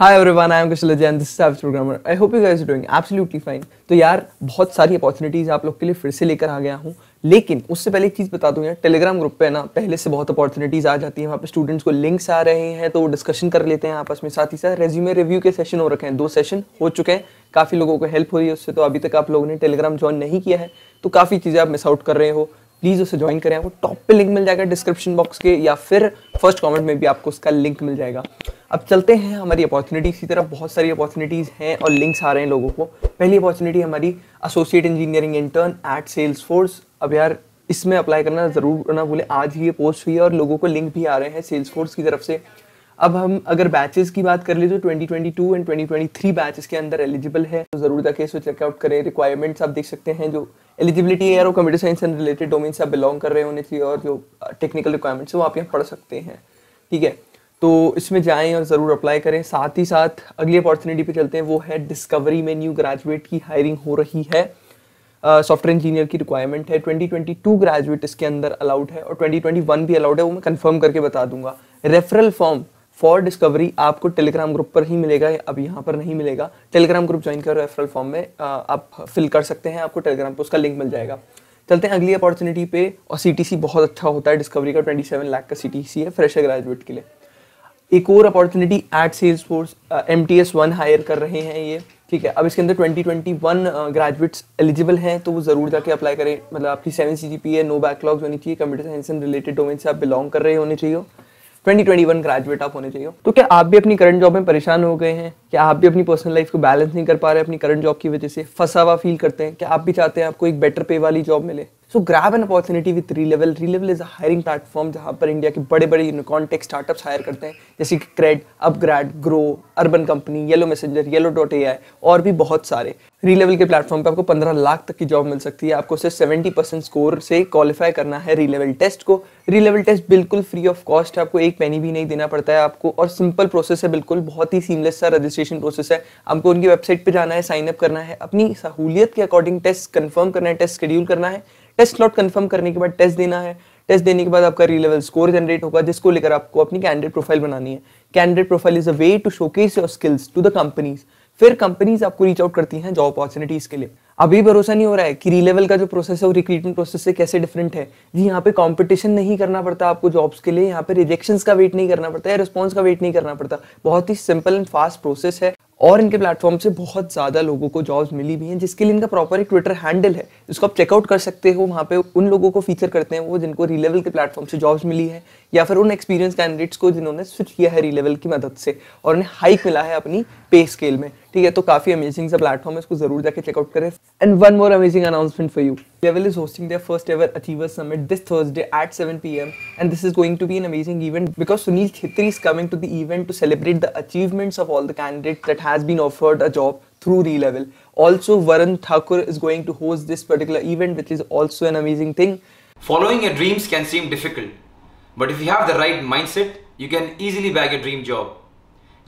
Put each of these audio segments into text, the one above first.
Hi everyone I am कुशलज and this programmer I hope you guys doing absolutely fine तो यार बहुत सारी अपॉर्चुनिटीज़ आप लोग के लिए फिर से लेकर आ गया हूँ लेकिन उससे पहले एक चीज़ बता दूँ यार टेलीग्राम ग्रुप पे ना पहले से बहुत अपॉर्चुनिटीज़ आ जाती है वहाँ पे स्टूडेंट्स को लिंक्स आ रहे हैं तो वो डिस्कशन कर लेते हैं आपस में साथ ही साथ रेज्यूमे रिव्यू के सेशन हो रखे हैं दो सेशन हो चुके हैं काफ़ी लोगों को हेल्प हो रही है उससे तो अभी तक आप लोगों ने टेलीग्राम ज्वाइन नहीं किया है तो काफ़ी चीज़ें आप मिस आउट कर रहे हो प्लीज़ उसे ज्वाइन करें आपको टॉप पे लिंक मिल जाएगा डिस्क्रिप्शन बॉक्स के या फिर फर्स्ट कमेंट में भी आपको उसका लिंक मिल जाएगा अब चलते हैं हमारी अपॉर्चुनिटीज़ की तरफ बहुत सारी अपॉर्चुनिटीज़ हैं और लिंक्स आ रहे हैं लोगों को पहली अपॉर्चुनिटी हमारी associate engineering intern at Salesforce अब यार इसमें अप्लाई करना ज़रूर ना बोले आज ही ये पोस्ट हुई है और लोगों को लिंक भी आ रहे हैं सेल्स फोर्स की तरफ से अब हम अगर बैचेस की बात कर ले तो 2022 and twenty twenty three batches के अंदर एलिजिबल है तो ज़रूर जाके इसे चेकआउट करें रिक्वायरमेंट्स आप देख सकते हैं जो एलिजिबिलिटी है और computer science and related domain से आप बिलोंग कर रहे होने चाहिए और जो टेक्निकल रिक्वायरमेंट्स है वो आप यहाँ पढ़ सकते हैं ठीक है तो इसमें जाएं और ज़रूर अप्लाई करें साथ ही साथ अगली अपॉर्चुनिटी पे चलते हैं वो है डिस्कवरी में न्यू ग्रेजुएट की हायरिंग हो रही है सॉफ्टवेयर uh, इंजीनियर की रिक्वायरमेंट है 2022 ग्रेजुएट इसके अंदर अलाउड है और 2021 भी अलाउड है वो मैं कंफर्म करके बता दूंगा रेफरल फॉर्म फॉर डिस्कवरी आपको टेलीग्राम ग्रुप पर ही मिलेगा अब यहाँ पर नहीं मिलेगा टेलीग्राम ग्रुप ज्वाइन करो रेफरल फॉर्म में आप फिल कर सकते हैं आपको टेलीग्राम पर उसका लिंक मिल जाएगा चलते हैं अगली अपॉर्चुनिटी पे और सी बहुत अच्छा होता है डिस्कवरी का ट्वेंटी सेवन लाख का सी है फ्रेशर ग्रेजुएट के लिए एक और opportunity at Salesforce M T S one hire कर रहे हैं ये ठीक है अब इसके अंदर twenty twenty one graduates eligible हैं तो वो ज़रूर जाके अप्लाई करें मतलब आपकी सेवन सी जी पी है नो बैकलॉग्स होनी चाहिए computer science and related domain से आप बिलोंग कर रहे होने चाहिए 2021 ग्रेजुएट आप होने चाहिए तो क्या आप भी अपनी करंट जॉब में परेशान हो गए हैं क्या आप भी अपनी पर्सनल लाइफ को बैलेंस नहीं कर पा रहे अपनी करंट जॉब की वजह से फंसा हुआ फील करते हैं क्या आप भी चाहते हैं आपको एक बेटर पे वाली जॉब मिले so grab an opportunity with Relevel is a hiring platform जहाँ पर इंडिया के बड़े बड़े यूनिकॉन टेक स्टार्टअप्स हायर करते हैं जैसे कि Cred upGrad Groww Urban Company Yellow Messenger Yellow dot A I और भी बहुत सारे री लेवल के प्लेटफॉर्म पर आपको पंद्रह लाख तक की जॉब मिल सकती है आपको सिर्फ सेवेंटी परसेंट स्कोर से क्वालिफाई करना है री लेवल टेस्ट को री लेवल टेस्ट बिल्कुल फ्री ऑफ कॉस्ट है आपको एक पैनी भी नहीं देना पड़ता है आपको और सिंपल प्रोसेस है बिल्कुल बहुत ही सीमलेस सा रजिस्ट्रेशन प्रोसेस है आपको उनकी वेबसाइट पर जाना है साइनअप करना है अपनी सहूलियत के अकॉर्डिंग टेस्ट कन्फर्म करना है टेस्ट शेड्यूल करना है टेस्ट स्लॉट कंफर्म करने के बाद टेस्ट देना है टेस्ट देने के बाद आपका रीलेवल स्कोर जनरेट होगा जिसको लेकर आपको अपनी कैंडिडेट प्रोफाइल बनानी है candidate profile is a way to showcase your skills to the companies फिर कंपनीज आपको रीच आउट करती हैं जॉब अपॉर्चुनिटीज के लिए अभी भरोसा नहीं हो रहा है कि री लेवल का जो प्रोसेस है वो रिक्रूटमेंट प्रोसेस से कैसे डिफरेंट है जी यहाँ पे कंपटीशन नहीं करना पड़ता आपको जॉब्स के लिए यहाँ पे रिजेक्शन का वेट नहीं करना पड़ता है रिस्पॉन्स का वेट नहीं करना पड़ता बहुत ही सिंपल एंड फास्ट प्रोसेस है और इनके प्लेटफॉर्म से बहुत ज़्यादा लोगों को जॉब्स मिली भी हैं जिसके लिए इनका प्रॉपर एक ट्विटर हैंडल है जिसको आप चेकआउट कर सकते हो वहाँ पे उन लोगों को फीचर करते हैं वो जिनको री लेवल के प्लेटफॉर्म से जॉब्स मिली है या फिर उन एक्सपीरियंस कैंडिडेट्स को जिन्होंने स्विच किया है री लेवल की मदद से और उन्हें हाइक मिला है अपनी पे स्केल में ठीक है तो काफी अमेजिंग सा प्लेटफॉर्म है इसको जरूर जाकर चेकआउट करें and one more amazing announcement for you level is hosting their first ever achiever summit this Thursday at seven P M and this is going to be an amazing event because Sunil Chhetri is coming to the event to celebrate the achievements of all the candidate that has been offered a job through Relevel also varun Thakur is going to host this particular event which is also an amazing thing following your dreams can seem difficult But if you have the right mindset, you can easily bag a dream job.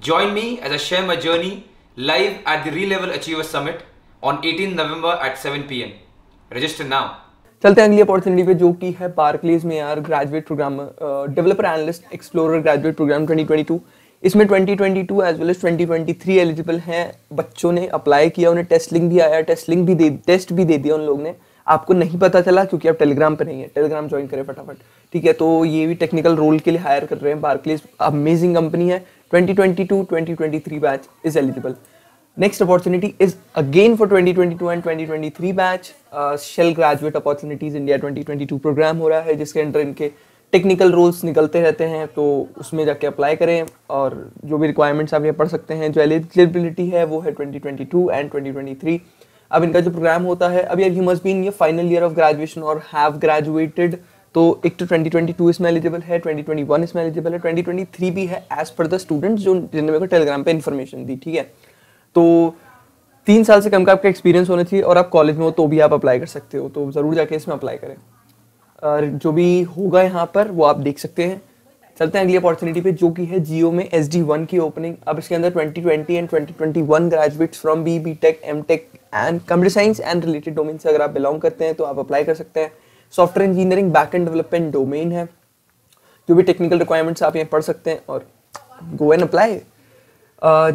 Join me as I share my journey live at the Relevel achiever Summit on 18 November at 7 pm. Register now. चलते हैं अगली opportunity पे जो कि है Barclays में यार graduate program developer analyst explorer graduate program 2022 इसमें 2022 एज वेल एज 2023 एलिजिबल हैं बच्चों ने अप्लाई किया उन्हें टेस्ट लिंक भी आया टेस्ट लिंक भी दे टेस्ट भी दे दिया उन लोगों ने आपको नहीं पता चला क्योंकि आप टेलीग्राम पे नहीं है टेलीग्राम ज्वाइन करें फटाफट ठीक है तो ये भी टेक्निकल रोल के लिए हायर कर रहे हैं बार्कलेज अमेजिंग कंपनी है 2022 2023 batch is eligible twenty twenty two and twenty 2022 three 2023 Shell graduate opportunities India twenty twenty 2022 program हो रहा है जिसके अंडर इनके टेक्निकल रोल्स निकलते रहते हैं तो उसमें जाके अप्लाई करें और जो भी रिक्वायरमेंट्स आप ये पढ़ सकते हैं जो एलिजिबिलिटी है वो है 2022 एंड 2023 अब इनका जो प्रोग्राम होता है अभी यार यू मस्ट बी इन ये फाइनल ईयर ऑफ ग्रेजुएशन और हैव ग्रेजुएटेड तो एक तो 2022 इसमें एलिजिबल है 2021 इसमें एलिजिबल है 2023 भी है एज पर द स्टूडेंट जो जिन्होंने मेरे को टेलीग्राम पे इन्फॉर्मेशन दी ठीक है तो तीन साल से कम का आपका एक्सपीरियंस होना चाहिए और आप कॉलेज में हो तो भी आप अप्लाई कर सकते हो तो ज़रूर जाके इसमें अप्लाई करें और जो भी होगा यहाँ पर वो आप देख सकते हैं चलते हैं अगली अपॉर्चुनिटी पे जो कि है जियो में एस डी वन की ओपनिंग अब इसके अंदर 2020 and 2021 graduates from B B tech M tech and computer science and related domain से अगर आप बिलोंग करते हैं तो आप अप्लाई कर सकते हैं software engineering back end development domain है जो भी टेक्निकल रिक्वायरमेंट्स आप यहाँ पढ़ सकते हैं और go and apply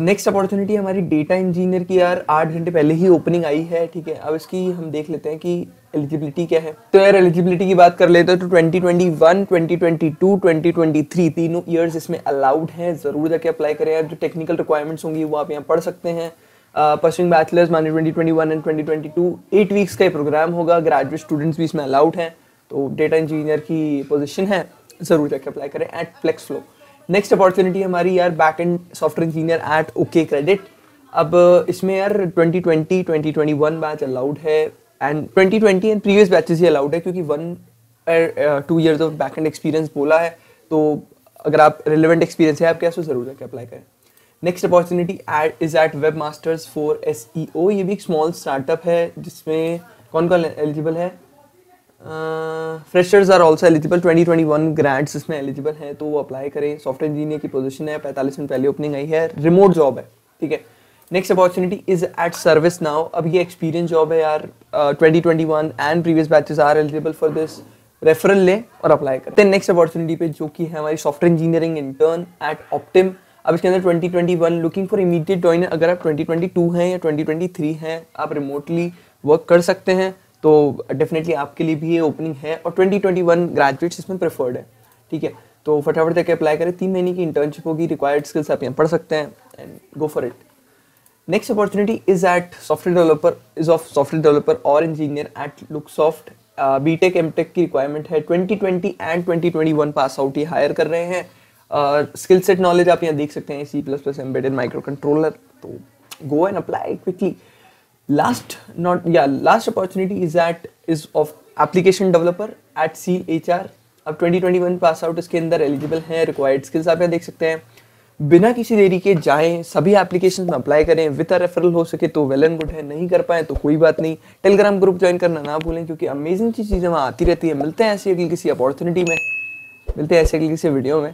next opportunity हमारी डेटा इंजीनियर की यार आठ घंटे पहले ही ओपनिंग आई है ठीक है अब इसकी हम देख लेते हैं कि एलिजिबिलिटी क्या है तो यार एलिजिबिलिटी की बात कर लेते हैं तो 2021, 2022, 2023 तीनों ईयर्स इसमें अलाउड हैं ज़रूर जाके अप्लाई करें यार जो टेक्निकल रिक्वायरमेंट्स होंगी वो आप यहाँ पढ़ सकते हैं परसिंग बैचलर्स माने 2021 एंड 2022 एट वीक्स का ही प्रोग्राम होगा ग्रेजुएट स्टूडेंट्स भी इसमें अलाउड हैं तो डेटा इंजीनियर की पोजिशन है ज़रूर जाकर अप्लाई करें at Flex Flow next opportunity हमारी यार back end software engineer at OkCredit अब इसमें यार 2020 2021 बैच अलाउड है एंड 2020 एंड प्रीवियस बैचेस ही अलाउड है क्योंकि one two years of back end experience बोला है तो अगर आप रिलेवेंट एक्सपीरियंस है आपके कैसे तो ज़रूर जाकर अप्लाई करें next opportunity is at web masters for S E O ये भी एक स्मॉल स्टार्टअप है जिसमें कौन कौन एलिजिबल है freshers are also eligible twenty twenty one grads इसमें एलिजिबल हैं तो वो अप्लाई करें सॉफ्टवेयर इंजीनियर की पोजिशन है पैंतालीस मिनट पहले ओपनिंग आई है रिमोट जॉब है ठीक है next opportunity is at ServiceNow अब ये एक्सपीरियंस जॉब है यार twenty twenty one and previous batches are eligible for this referral लें और अप्लाई करें नेक्स्ट अपॉर्चुनिटी पे जो कि है हमारी software engineering intern at Optum अब इसके अंदर 2021 लुकिंग फॉर इमीडिएट ज्वाइनर अगर आप 2022 हैं या 2023 हैं आप रिमोटली वर्क कर सकते हैं तो डेफिनेटली आपके लिए भी ये ओपनिंग है और 2021 ग्रेजुएट्स इसमें प्रेफर्ड है ठीक है तो फटाफट देखकर अप्लाई करें तीन महीने की इंटर्नशिप होगी रिक्वायर्ड स्किल्स आप यहाँ पढ़ सकते हैं and go for it next opportunity is at software developer is of software developer और engineer at look soft B tech M tech की रिक्वायरमेंट है twenty twenty and one pass out ही hire कर रहे हैं स्किल सेट नॉलेज आप यहाँ देख सकते हैं C plus plus embedded microcontroller तो go and apply quickly last not या last opportunity is at is of application developer at C H R अब वन पास आउट इसके अंदर एलिजिबल हैं रिक्वायर्ड स्किल्स आप यहाँ देख सकते हैं बिना किसी देरी के जाएं सभी एप्लीकेशन में अप्लाई करें विथ अ रेफरल हो सके तो वेल एंड गुड है नहीं कर पाए तो कोई बात नहीं टेलीग्राम ग्रुप ज्वाइन करना ना भूलें क्योंकि अमेजिंग चीज़ें वहाँ आती रहती है मिलते हैं ऐसी अगली किसी अपॉर्चुनिटी में मिलते हैं ऐसे अगली किसी वीडियो में